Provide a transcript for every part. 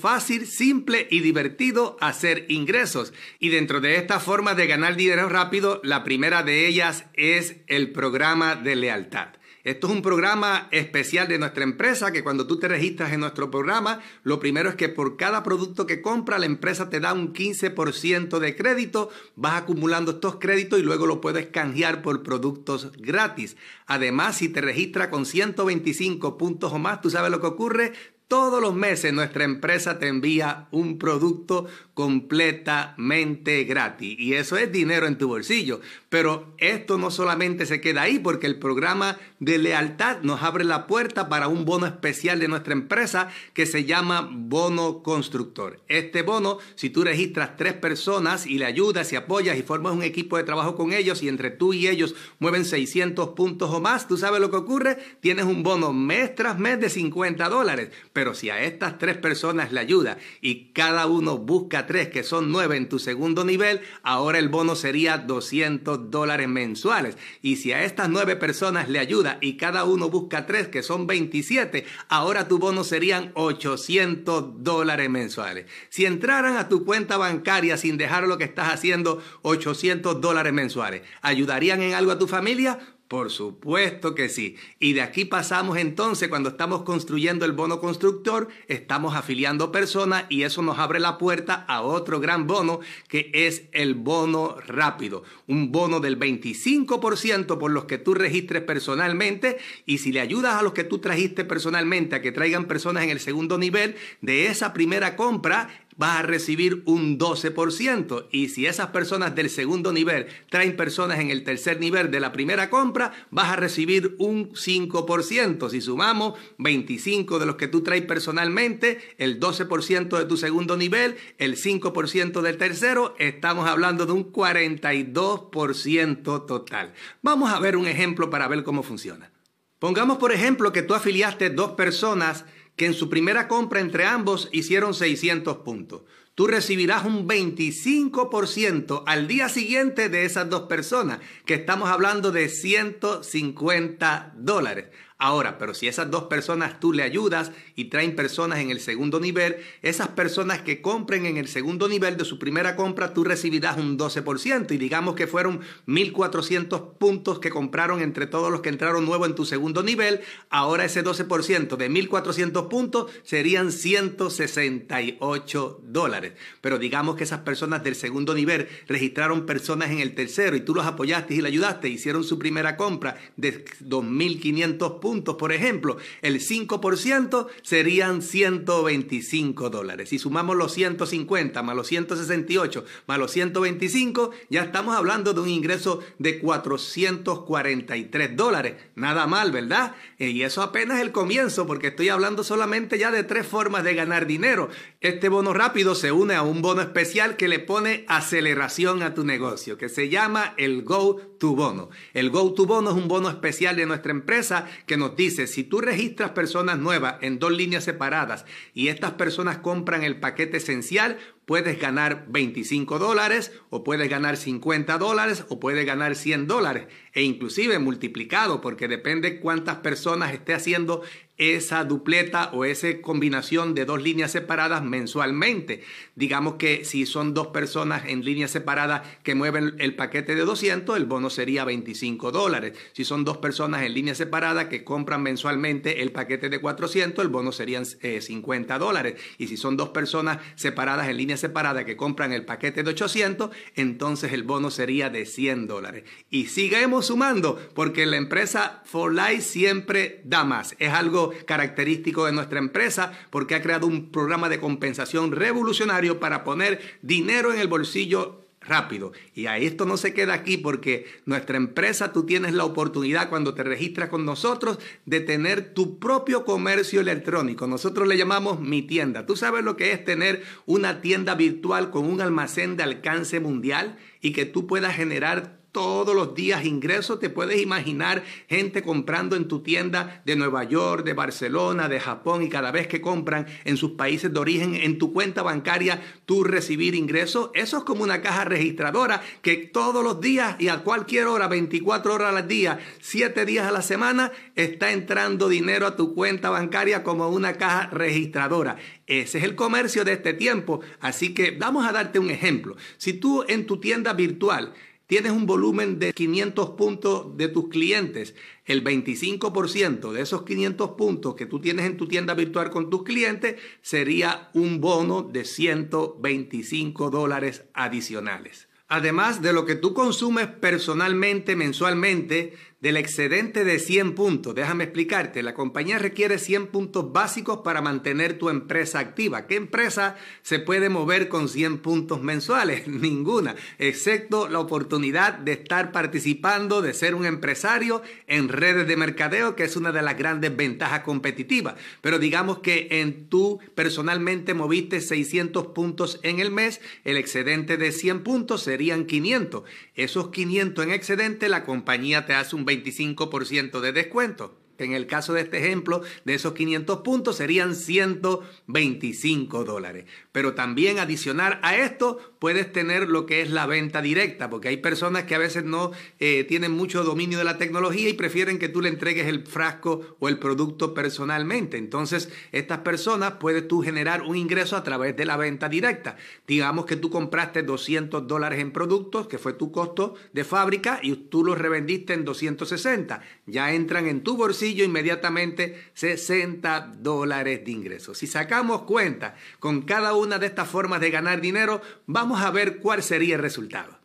fácil, simple y divertido hacer ingresos. Y dentro de estas formas de ganar dinero rápido, la primera de ellas es el programa de lealtad. Esto es un programa especial de nuestra empresa que cuando tú te registras en nuestro programa, lo primero es que por cada producto que compra, la empresa te da un 15% de crédito, vas acumulando estos créditos y luego lo puedes canjear por productos gratis. Además, si te registras con 125 puntos o más, tú sabes lo que ocurre, todos los meses nuestra empresa te envía un producto completamente gratis y eso es dinero en tu bolsillo. Pero esto no solamente se queda ahí, porque el programa de lealtad nos abre la puerta para un bono especial de nuestra empresa que se llama Bono Constructor. Este bono, si tú registras tres personas y le ayudas y apoyas y formas un equipo de trabajo con ellos y entre tú y ellos mueven 600 puntos o más, tú sabes lo que ocurre, tienes un bono mes tras mes de 50 dólares. Pero si a estas tres personas le ayudas y cada uno busca tres, que son nueve en tu segundo nivel, ahora el bono sería 200 dólares mensuales. Y si a estas nueve personas le ayuda y cada uno busca tres, que son 27, ahora tu bono serían 800 dólares mensuales. Si entraran a tu cuenta bancaria sin dejar lo que estás haciendo, 800 dólares mensuales, ¿ayudarían en algo a tu familia? Por supuesto que sí. Y de aquí pasamos entonces, cuando estamos construyendo el bono constructor, estamos afiliando personas y eso nos abre la puerta a otro gran bono que es el bono rápido. Un bono del 25% por los que tú registres personalmente y si le ayudas a los que tú trajiste personalmente a que traigan personas en el segundo nivel, de esa primera compra, vas a recibir un 12%. Y si esas personas del segundo nivel traen personas en el tercer nivel de la primera compra, vas a recibir un 5%. Si sumamos 25 de los que tú traes personalmente, el 12% de tu segundo nivel, el 5% del tercero, estamos hablando de un 42% total. Vamos a ver un ejemplo para ver cómo funciona. Pongamos, por ejemplo, que tú afiliaste dos personas que en su primera compra entre ambos hicieron 600 puntos tú recibirás un 25% al día siguiente de esas dos personas, que estamos hablando de 150 dólares. Ahora, pero si esas dos personas tú le ayudas y traen personas en el segundo nivel, esas personas que compren en el segundo nivel de su primera compra, tú recibirás un 12%. Y digamos que fueron 1.400 puntos que compraron entre todos los que entraron nuevo en tu segundo nivel. Ahora ese 12% de 1.400 puntos serían 168 dólares. Pero digamos que esas personas del segundo nivel registraron personas en el tercero y tú los apoyaste y le ayudaste, hicieron su primera compra de 2.500 puntos, por ejemplo. El 5% serían 125 dólares. Si sumamos los 150 más los 168 más los 125, ya estamos hablando de un ingreso de 443 dólares. Nada mal, ¿verdad? Eh, y eso apenas es el comienzo porque estoy hablando solamente ya de tres formas de ganar dinero. Este bono rápido se usa une a un bono especial que le pone aceleración a tu negocio, que se llama el Go to Bono. El Go to Bono es un bono especial de nuestra empresa que nos dice, si tú registras personas nuevas en dos líneas separadas y estas personas compran el paquete esencial, Puedes ganar 25 dólares o puedes ganar 50 dólares o puedes ganar 100 dólares e inclusive multiplicado porque depende cuántas personas esté haciendo esa dupleta o esa combinación de dos líneas separadas mensualmente. Digamos que si son dos personas en línea separada que mueven el paquete de 200, el bono sería 25 dólares. Si son dos personas en línea separada que compran mensualmente el paquete de 400, el bono serían 50 eh, dólares. Y si son dos personas separadas en líneas separada que compran el paquete de 800, entonces el bono sería de 100 dólares. Y sigamos sumando, porque la empresa For Life siempre da más. Es algo característico de nuestra empresa porque ha creado un programa de compensación revolucionario para poner dinero en el bolsillo rápido. Y a esto no se queda aquí porque nuestra empresa, tú tienes la oportunidad cuando te registras con nosotros de tener tu propio comercio electrónico. Nosotros le llamamos mi tienda. ¿Tú sabes lo que es tener una tienda virtual con un almacén de alcance mundial y que tú puedas generar todos los días ingresos. Te puedes imaginar gente comprando en tu tienda de Nueva York, de Barcelona, de Japón y cada vez que compran en sus países de origen, en tu cuenta bancaria, tú recibir ingresos. Eso es como una caja registradora que todos los días y a cualquier hora, 24 horas al día, 7 días a la semana, está entrando dinero a tu cuenta bancaria como una caja registradora. Ese es el comercio de este tiempo. Así que vamos a darte un ejemplo. Si tú en tu tienda virtual tienes un volumen de 500 puntos de tus clientes, el 25% de esos 500 puntos que tú tienes en tu tienda virtual con tus clientes sería un bono de 125 dólares adicionales. Además de lo que tú consumes personalmente mensualmente, del excedente de 100 puntos. Déjame explicarte, la compañía requiere 100 puntos básicos para mantener tu empresa activa. ¿Qué empresa se puede mover con 100 puntos mensuales? Ninguna, excepto la oportunidad de estar participando, de ser un empresario en redes de mercadeo, que es una de las grandes ventajas competitivas. Pero digamos que en tú personalmente moviste 600 puntos en el mes, el excedente de 100 puntos serían 500. Esos 500 en excedente la compañía te hace un 25% de descuento. En el caso de este ejemplo, de esos 500 puntos serían 125 dólares. Pero también adicionar a esto puedes tener lo que es la venta directa, porque hay personas que a veces no eh, tienen mucho dominio de la tecnología y prefieren que tú le entregues el frasco o el producto personalmente. Entonces, estas personas puedes tú generar un ingreso a través de la venta directa. Digamos que tú compraste 200 dólares en productos, que fue tu costo de fábrica, y tú los revendiste en 260. Ya entran en tu bolsillo inmediatamente 60 dólares de ingreso. Si sacamos cuenta con cada una de estas formas de ganar dinero, vamos a ver cuál sería el resultado.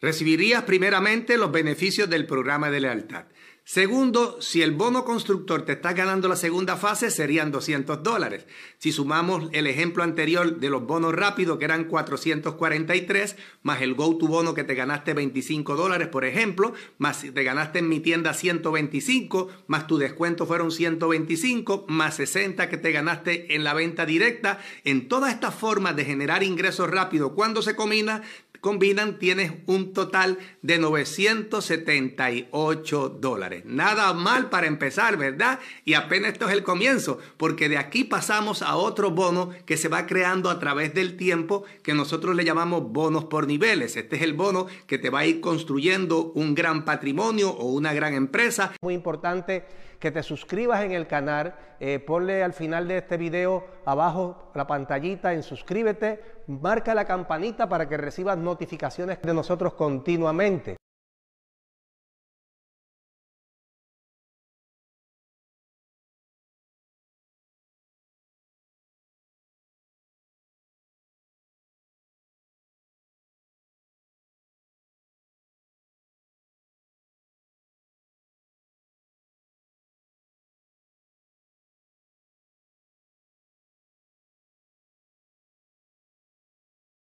Recibirías primeramente los beneficios del programa de lealtad. Segundo, si el bono constructor te está ganando la segunda fase, serían 200 dólares. Si sumamos el ejemplo anterior de los bonos rápidos, que eran 443, más el go-to bono que te ganaste 25 dólares, por ejemplo, más si te ganaste en mi tienda 125, más tu descuento fueron 125, más 60 que te ganaste en la venta directa, en todas estas formas de generar ingresos rápidos, cuando se combina, combinan, tienes un total de 978 dólares. Nada mal para empezar, ¿verdad? Y apenas esto es el comienzo, porque de aquí pasamos a otro bono que se va creando a través del tiempo que nosotros le llamamos bonos por niveles. Este es el bono que te va a ir construyendo un gran patrimonio o una gran empresa. Muy importante que te suscribas en el canal. Eh, ponle al final de este video abajo la pantallita en suscríbete. Marca la campanita para que recibas notificaciones de nosotros continuamente.